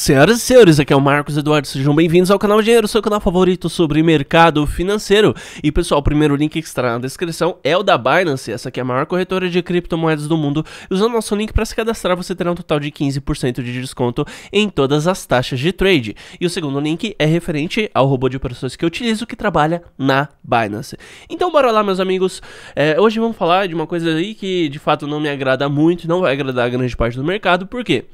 Senhoras e senhores, aqui é o Marcos Eduardo, sejam bem-vindos ao canal Dinheiro, seu canal favorito sobre mercado financeiro. E pessoal, o primeiro link que estará na descrição é o da Binance, essa que é a maior corretora de criptomoedas do mundo. Usando nosso link para se cadastrar, você terá um total de 15% de desconto em todas as taxas de trade. E o segundo link é referente ao robô de operações que eu utilizo que trabalha na Binance. Então bora lá, meus amigos. É, hoje vamos falar de uma coisa aí que de fato não me agrada muito, não vai agradar a grande parte do mercado, por quê?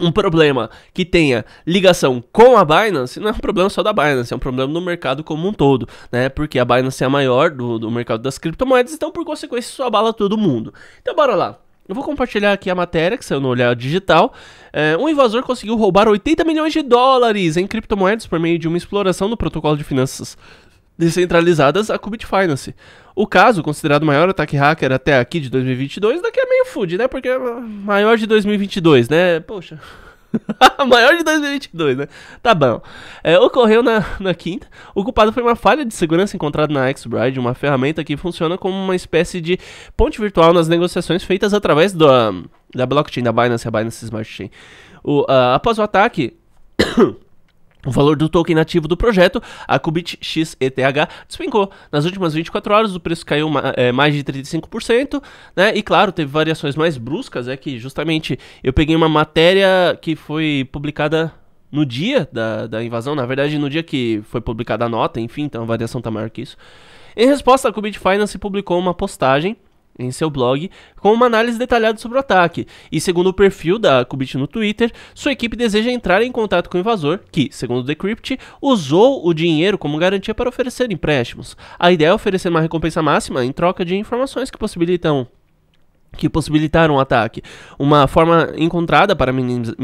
um problema que tenha ligação com a Binance, não é um problema só da Binance, é um problema do mercado como um todo, né? Porque a Binance é a maior do, do mercado das criptomoedas, então por consequência isso abala todo mundo. Então bora lá. Eu vou compartilhar aqui a matéria, que saiu no Olhar Digital. É, um invasor conseguiu roubar 80 milhões de dólares em criptomoedas por meio de uma exploração do protocolo de finanças descentralizadas, a Qubit Finance. O caso, considerado o maior ataque hacker até aqui de 2022, daqui é meio food, né? Porque é maior de 2022, né? Poxa. maior de 2022, né? Tá bom. É, ocorreu na, na, quinta. O culpado foi uma falha de segurança encontrada na Xbride, uma ferramenta que funciona como uma espécie de ponte virtual nas negociações feitas através da da blockchain, da Binance, a Binance Smart Chain. O, uh, após o ataque. O valor do token nativo do projeto, a Qubit XETH, despencou. Nas últimas 24 horas, o preço caiu eh, mais de 35%, né? E claro, teve variações mais bruscas, é que justamente eu peguei uma matéria que foi publicada no dia da, da invasão, na verdade, no dia que foi publicada a nota, enfim, então a variação tá maior que isso. Em resposta, a Qubit Finance publicou uma postagem em seu blog com uma análise detalhada sobre o ataque. E segundo o perfil da Kubit no Twitter, sua equipe deseja entrar em contato com o invasor, que, segundo Decrypt, usou o dinheiro como garantia para oferecer empréstimos. A ideia é oferecer uma recompensa máxima em troca de informações que possibilitam que possibilitaram o um ataque. Uma forma encontrada para minimizar,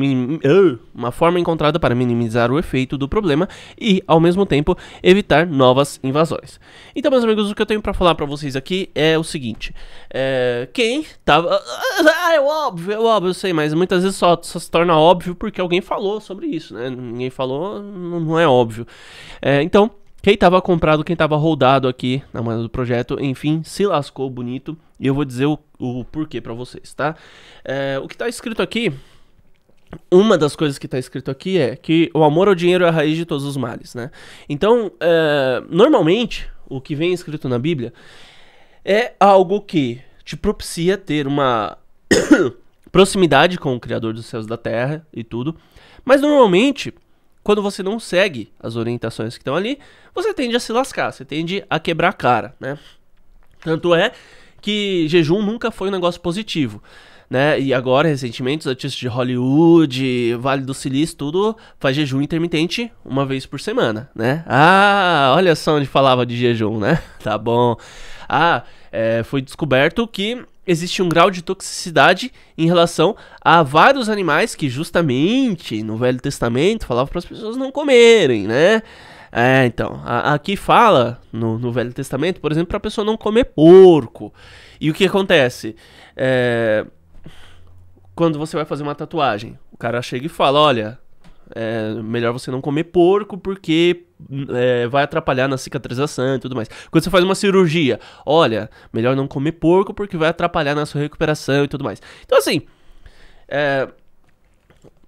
ah, uma forma encontrada para minimizar o efeito do problema e, ao mesmo tempo, evitar novas invasões. Então, meus amigos, o que eu tenho para falar para vocês aqui é o seguinte: é, quem tava, ah, é óbvio, é óbvio, eu sei, mas muitas vezes só, só, se torna óbvio porque alguém falou sobre isso, né? Ninguém falou, não é óbvio. É, então quem estava comprado, quem estava rodado aqui na moeda do projeto, enfim, se lascou bonito. E eu vou dizer o, o porquê para vocês, tá? É, o que está escrito aqui uma das coisas que está escrito aqui é que o amor ao dinheiro é a raiz de todos os males, né? Então, é, normalmente, o que vem escrito na Bíblia é algo que te propicia ter uma proximidade com o Criador dos céus e da terra e tudo, mas normalmente quando você não segue as orientações que estão ali, você tende a se lascar, você tende a quebrar a cara, né? Tanto é que jejum nunca foi um negócio positivo. Né? E agora, recentemente, os artistas de Hollywood, Vale do Silício, tudo faz jejum intermitente uma vez por semana, né? Ah, olha só onde falava de jejum, né? Tá bom. Ah, é, foi descoberto que existe um grau de toxicidade em relação a vários animais que justamente no Velho Testamento falava para as pessoas não comerem, né? É, então, a, aqui fala no, no, Velho Testamento, por exemplo, para a pessoa não comer porco. E o que acontece? É, quando você vai fazer uma tatuagem, o cara chega e fala, olha, é melhor você não comer porco porque é, vai atrapalhar na cicatrização e tudo mais. Quando você faz uma cirurgia, olha, melhor não comer porco porque vai atrapalhar na sua recuperação e tudo mais. Então, assim, é,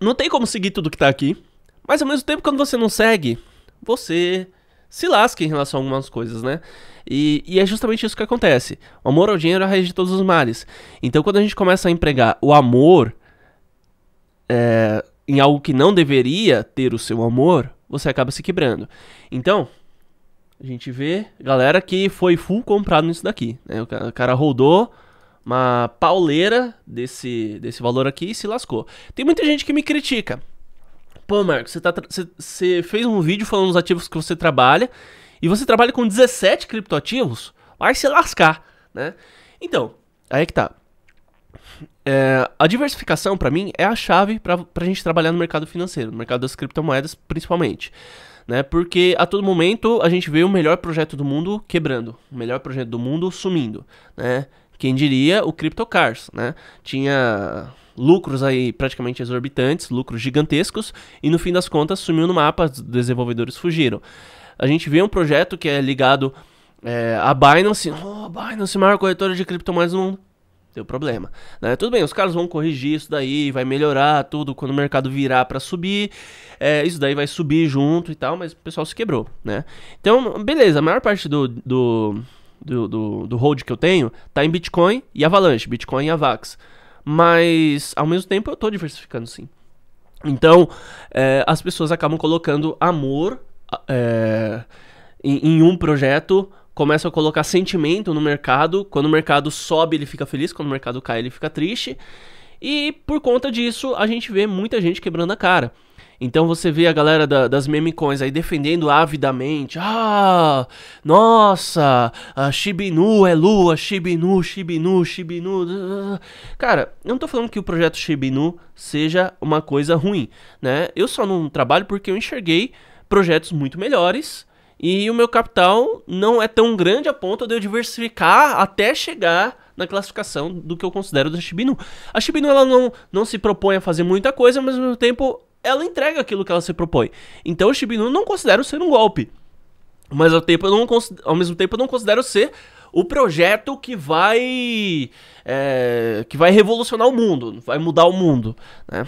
não tem como seguir tudo que tá aqui, mas ao mesmo tempo, quando você não segue, você se lasca em relação a algumas coisas, né? E, e, é justamente isso que acontece. O amor ao dinheiro é a raiz de todos os males. Então, quando a gente começa a empregar o amor é, em algo que não deveria ter o seu amor, você acaba se quebrando. Então, a gente vê galera que foi full comprado nisso daqui. Né? O cara rodou uma pauleira desse, desse valor aqui e se lascou. Tem muita gente que me critica. Pô, Marcos, você, tá, você, fez um vídeo falando dos ativos que você trabalha e você trabalha com 17 criptoativos? Vai se lascar, né? Então, aí é que tá. É, a diversificação, para mim, é a chave para a gente trabalhar no mercado financeiro, no mercado das criptomoedas principalmente. Né? Porque a todo momento a gente vê o melhor projeto do mundo quebrando, o melhor projeto do mundo sumindo. Né? Quem diria o CryptoCars, né? Tinha lucros aí praticamente exorbitantes, lucros gigantescos, e no fim das contas sumiu no mapa, os desenvolvedores fugiram. A gente vê um projeto que é ligado é, Binance, oh, Binance, maior corretora de criptomoedas do mundo o problema. Né? Tudo bem, os caras vão corrigir isso daí, vai melhorar tudo quando o mercado virar para subir, é, isso daí vai subir junto e tal, mas o pessoal se quebrou, né? Então, beleza, a maior parte do, do, do, do, do hold que eu tenho tá em Bitcoin e Avalanche, Bitcoin e Avax. Mas, ao mesmo tempo, eu tô diversificando sim. Então, é, as pessoas acabam colocando amor é, em, em um projeto começa a colocar sentimento no mercado. Quando o mercado sobe, ele fica feliz, quando o mercado cai, ele fica triste. E por conta disso, a gente vê muita gente quebrando a cara. Então você vê a galera da, das coins aí defendendo avidamente. Ah, nossa, a Shibinu é lua, Shibinu, Shibinu, Shibinu. Cara, eu não tô falando que o projeto Shibinu seja uma coisa ruim, né? Eu só não trabalho porque eu enxerguei projetos muito melhores e o meu capital não é tão grande a ponto de eu diversificar até chegar na classificação do que eu considero da Shibinu. A Shibinu ela não, não se propõe a fazer muita coisa, mas ao mesmo tempo ela entrega aquilo que ela se propõe. Então a Shibinu não considero ser um golpe. Mas ao, tempo, eu não, ao mesmo tempo eu não considero ser o projeto que vai é, que vai revolucionar o mundo, vai mudar o mundo, né?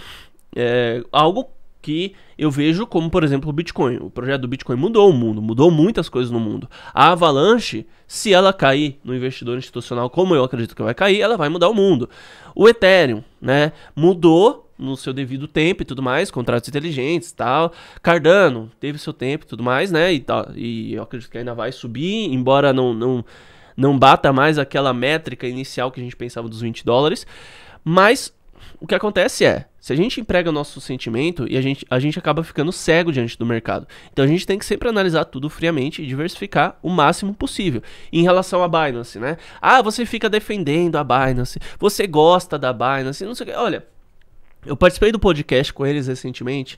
É algo que eu vejo como, por exemplo, o Bitcoin. O projeto do Bitcoin mudou o mundo, mudou muitas coisas no mundo. A avalanche, se ela cair no investidor institucional, como eu acredito que vai cair, ela vai mudar o mundo. O Ethereum, né, mudou no seu devido tempo e tudo mais, contratos inteligentes e tal. Cardano teve seu tempo e tudo mais, né? E, tal, e eu acredito que ainda vai subir, embora não, não, não bata mais aquela métrica inicial que a gente pensava dos 20 dólares. Mas o que acontece é, se a gente emprega nosso sentimento e a gente, a gente acaba ficando cego diante do mercado. Então a gente tem que sempre analisar tudo friamente e diversificar o máximo possível. Em relação à Binance, né? Ah, você fica defendendo a Binance, você gosta da Binance, não sei o que. Olha, eu participei do podcast com eles recentemente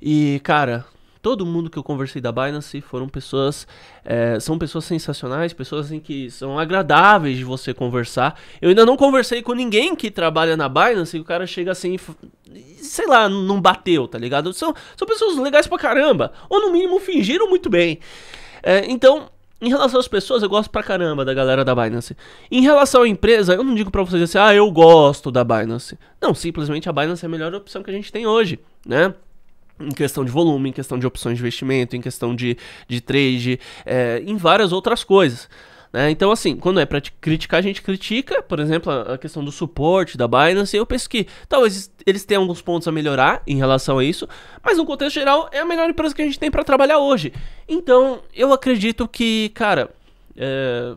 e, cara, todo mundo que eu conversei da Binance foram pessoas. É, são pessoas sensacionais, pessoas assim que são agradáveis de você conversar. Eu ainda não conversei com ninguém que trabalha na Binance e o cara chega assim. Sei lá, não bateu, tá ligado? São, são pessoas legais pra caramba. Ou no mínimo fingiram muito bem. É, então, em relação às pessoas, eu gosto pra caramba da galera da Binance. Em relação à empresa, eu não digo pra vocês assim, ah, eu gosto da Binance. Não, simplesmente a Binance é a melhor opção que a gente tem hoje, né? em questão de volume, em questão de opções de investimento, em questão de, de trade, é, em várias outras coisas. Né? Então, assim, quando é para criticar, a gente critica, por exemplo, a, a questão do suporte da Binance. Eu penso que talvez eles tenham alguns pontos a melhorar em relação a isso, mas no contexto geral, é a melhor empresa que a gente tem para trabalhar hoje. Então, eu acredito que, cara. É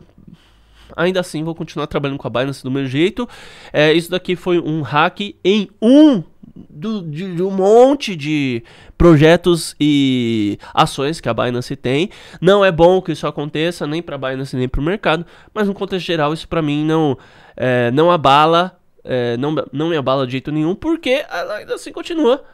ainda assim vou continuar trabalhando com a Binance do meu jeito. É, isso daqui foi um hack em um do, de, de, um monte de projetos e ações que a Binance tem. Não é bom que isso aconteça, nem para a Binance, nem para o mercado, mas no contexto geral, isso para mim não, é, não abala, é, não, não me abala de jeito nenhum, porque ainda assim continua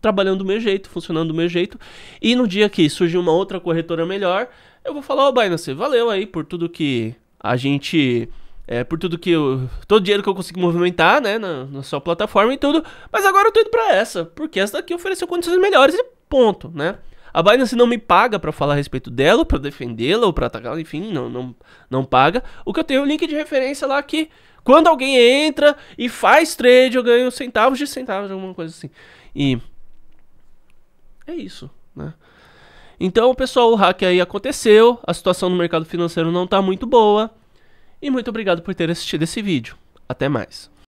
trabalhando do meu jeito, funcionando do meu jeito. E no dia que surgir uma outra corretora melhor, eu vou falar, ó oh, Binance, valeu aí por tudo que a gente é, por tudo que eu. Todo o dinheiro que eu consegui movimentar, né? Na, na, sua plataforma e tudo. Mas agora eu tô indo pra essa, porque essa daqui ofereceu condições melhores e ponto, né? A Binance não me paga para falar a respeito dela, para defendê-la ou pra atacá-la, enfim, não, não, não paga. O que eu tenho é um link de referência lá que quando alguém entra e faz trade, eu ganho centavos de centavos, alguma coisa assim. E. É isso, né? Então, pessoal, o hack aí aconteceu, a situação no mercado financeiro não tá muito boa. E muito obrigado por ter assistido esse vídeo. Até mais.